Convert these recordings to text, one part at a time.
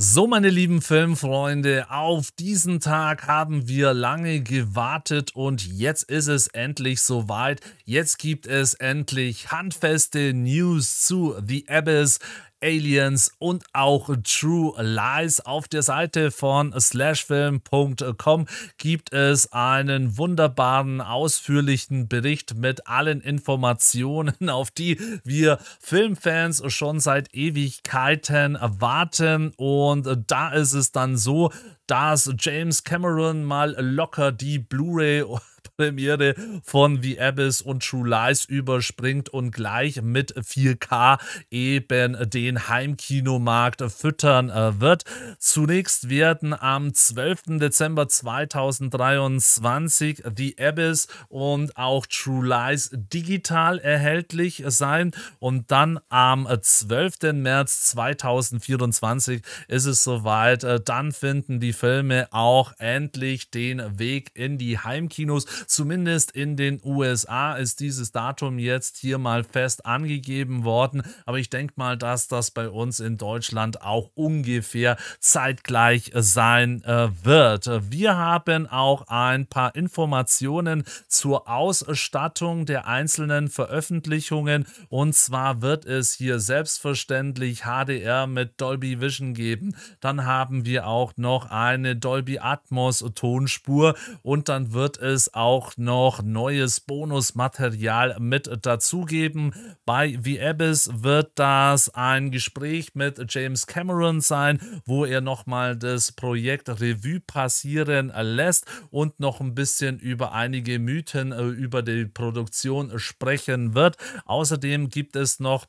So, meine lieben Filmfreunde, auf diesen Tag haben wir lange gewartet und jetzt ist es endlich soweit. Jetzt gibt es endlich handfeste News zu The Abyss. Aliens und auch True Lies. Auf der Seite von slashfilm.com gibt es einen wunderbaren, ausführlichen Bericht mit allen Informationen, auf die wir Filmfans schon seit Ewigkeiten warten. Und da ist es dann so, dass James Cameron mal locker die Blu-ray Premiere von The Abyss und True Lies überspringt und gleich mit 4K eben den Heimkinomarkt füttern äh, wird. Zunächst werden am 12. Dezember 2023 The Abyss und auch True Lies digital erhältlich sein und dann am 12. März 2024 ist es soweit. Äh, dann finden die Filme auch endlich den Weg in die Heimkinos. Zumindest in den USA ist dieses Datum jetzt hier mal fest angegeben worden. Aber ich denke mal, dass das bei uns in Deutschland auch ungefähr zeitgleich sein äh, wird. Wir haben auch ein paar Informationen zur Ausstattung der einzelnen Veröffentlichungen. Und zwar wird es hier selbstverständlich HDR mit Dolby Vision geben. Dann haben wir auch noch eine Dolby Atmos Tonspur und dann wird es auch auch noch neues Bonusmaterial mit dazugeben. Bei The Abyss wird das ein Gespräch mit James Cameron sein, wo er nochmal das Projekt Revue passieren lässt und noch ein bisschen über einige Mythen äh, über die Produktion sprechen wird. Außerdem gibt es noch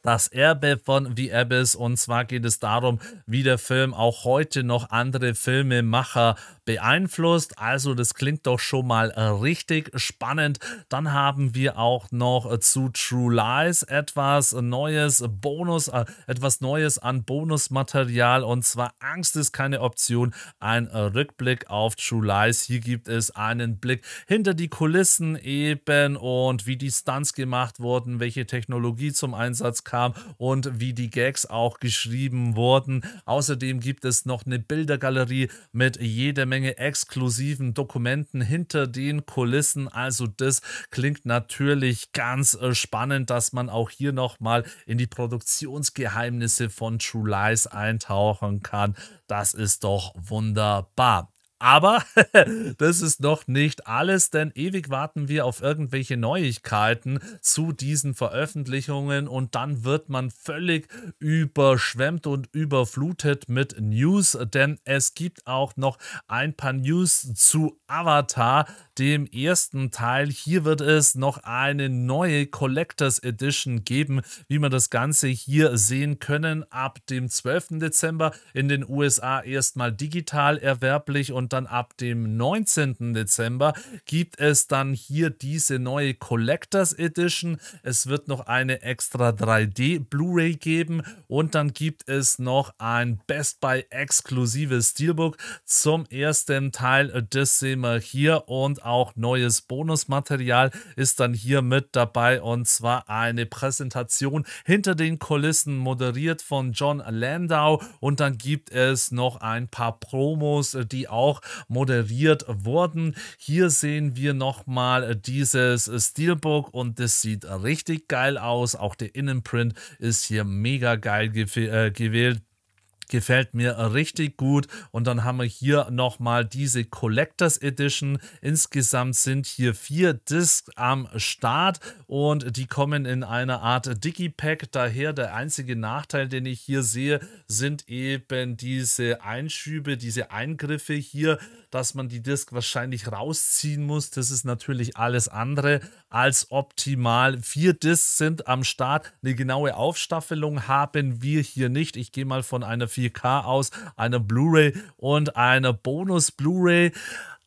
das Erbe von The Abyss und zwar geht es darum, wie der Film auch heute noch andere Filmemacher beeinflusst. Also das klingt doch schon mal äh, richtig spannend. Dann haben wir auch noch äh, zu True Lies etwas Neues, Bonus, äh, etwas Neues an Bonusmaterial und zwar Angst ist keine Option. Ein Rückblick auf True Lies. Hier gibt es einen Blick hinter die Kulissen eben und wie die Stunts gemacht wurden, welche Technologie zum Einsatz kam und wie die Gags auch geschrieben wurden. Außerdem gibt es noch eine Bildergalerie mit jedem Menge exklusiven Dokumenten hinter den Kulissen. Also das klingt natürlich ganz äh, spannend, dass man auch hier nochmal in die Produktionsgeheimnisse von True Lies eintauchen kann. Das ist doch wunderbar. Aber das ist noch nicht alles, denn ewig warten wir auf irgendwelche Neuigkeiten zu diesen Veröffentlichungen und dann wird man völlig überschwemmt und überflutet mit News, denn es gibt auch noch ein paar News zu Avatar, dem ersten Teil. Hier wird es noch eine neue Collectors Edition geben, wie wir das Ganze hier sehen können. Ab dem 12. Dezember in den USA erstmal digital erwerblich und dann ab dem 19. Dezember gibt es dann hier diese neue Collectors Edition. Es wird noch eine extra 3D Blu-ray geben und dann gibt es noch ein Best Buy exklusives Steelbook zum ersten Teil. Das sehen wir hier und auch neues Bonusmaterial ist dann hier mit dabei und zwar eine Präsentation hinter den Kulissen moderiert von John Landau und dann gibt es noch ein paar Promos, die auch moderiert wurden. Hier sehen wir nochmal dieses Steelbook und das sieht richtig geil aus. Auch der Innenprint ist hier mega geil äh, gewählt. Gefällt mir richtig gut. Und dann haben wir hier nochmal diese Collectors Edition. Insgesamt sind hier vier Discs am Start und die kommen in einer Art Digipack daher. Der einzige Nachteil, den ich hier sehe, sind eben diese Einschübe, diese Eingriffe hier, dass man die Disc wahrscheinlich rausziehen muss. Das ist natürlich alles andere als optimal. Vier Discs sind am Start. Eine genaue Aufstaffelung haben wir hier nicht. Ich gehe mal von einer vier 4K aus, eine Blu-ray und eine Bonus-Blu-ray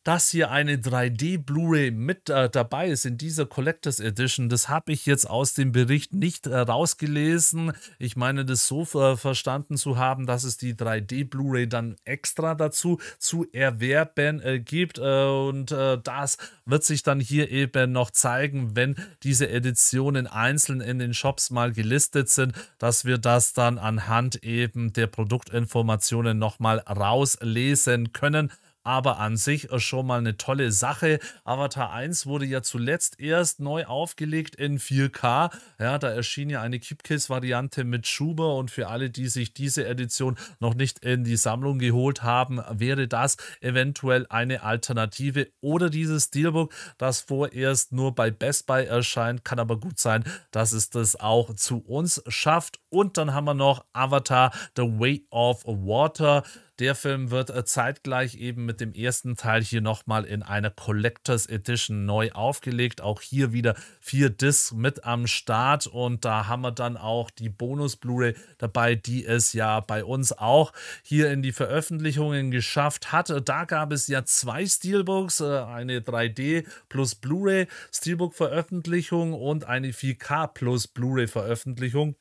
dass hier eine 3D-Blu-ray mit äh, dabei ist in dieser Collectors Edition. Das habe ich jetzt aus dem Bericht nicht äh, rausgelesen. Ich meine, das so äh, verstanden zu haben, dass es die 3D-Blu-ray dann extra dazu zu erwerben äh, gibt. Äh, und äh, das wird sich dann hier eben noch zeigen, wenn diese Editionen einzeln in den Shops mal gelistet sind, dass wir das dann anhand eben der Produktinformationen nochmal rauslesen können aber an sich äh, schon mal eine tolle Sache. Avatar 1 wurde ja zuletzt erst neu aufgelegt in 4K. Ja, da erschien ja eine Kipkiss-Variante mit Schuber und für alle, die sich diese Edition noch nicht in die Sammlung geholt haben, wäre das eventuell eine Alternative oder dieses Steelbook, das vorerst nur bei Best Buy erscheint. Kann aber gut sein, dass es das auch zu uns schafft. Und dann haben wir noch Avatar The Way of Water. Der Film wird äh, zeitgleich eben mit dem ersten Teil hier nochmal in einer Collectors Edition neu aufgelegt. Auch hier wieder vier Discs mit am Start und da haben wir dann auch die Bonus Blu-ray dabei, die es ja bei uns auch hier in die Veröffentlichungen geschafft hat. Äh, da gab es ja zwei Steelbooks, äh, eine 3D plus Blu-ray Steelbook Veröffentlichung und eine 4K plus Blu-ray Veröffentlichung.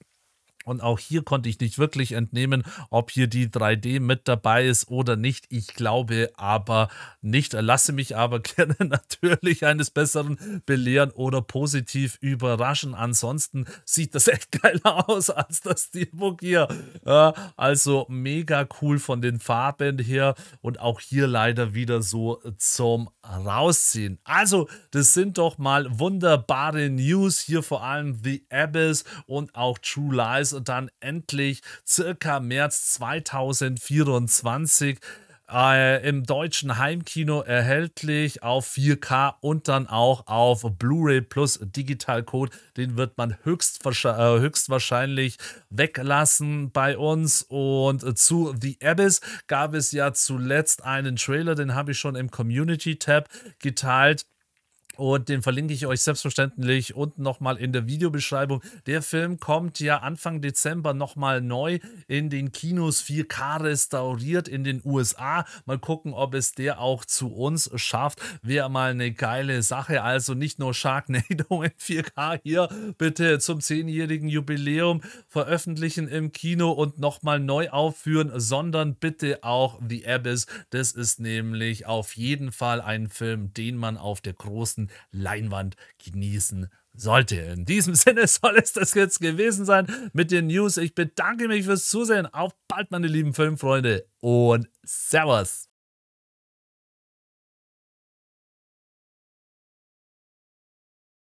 Und auch hier konnte ich nicht wirklich entnehmen, ob hier die 3D mit dabei ist oder nicht. Ich glaube aber nicht. Lasse mich aber gerne natürlich eines Besseren belehren oder positiv überraschen. Ansonsten sieht das echt geiler aus als das Steelbook hier. also mega cool von den Farben her und auch hier leider wieder so zum Rausziehen. Also, das sind doch mal wunderbare News. Hier vor allem The Abyss und auch True Lies dann endlich circa März 2024 äh, im deutschen Heimkino erhältlich auf 4K und dann auch auf Blu-ray plus Digitalcode. Den wird man äh, höchstwahrscheinlich, weglassen bei uns. Und zu The Abyss gab es ja zuletzt einen Trailer, den habe ich schon im Community-Tab geteilt. Und den verlinke ich euch selbstverständlich unten nochmal in der Videobeschreibung. Der Film kommt ja Anfang Dezember nochmal neu in den Kinos 4K restauriert in den USA. Mal gucken, ob es der auch zu uns schafft. Wäre mal eine geile Sache. Also nicht nur Sharknado in 4K hier bitte zum 10-jährigen Jubiläum veröffentlichen im Kino und nochmal neu aufführen, sondern bitte auch The Abyss. Das ist nämlich auf jeden Fall ein Film, den man auf der großen großen Leinwand genießen sollte. In diesem Sinne soll es das jetzt gewesen sein mit den News. Ich bedanke mich fürs Zusehen. Auf bald, meine lieben Filmfreunde und Servus.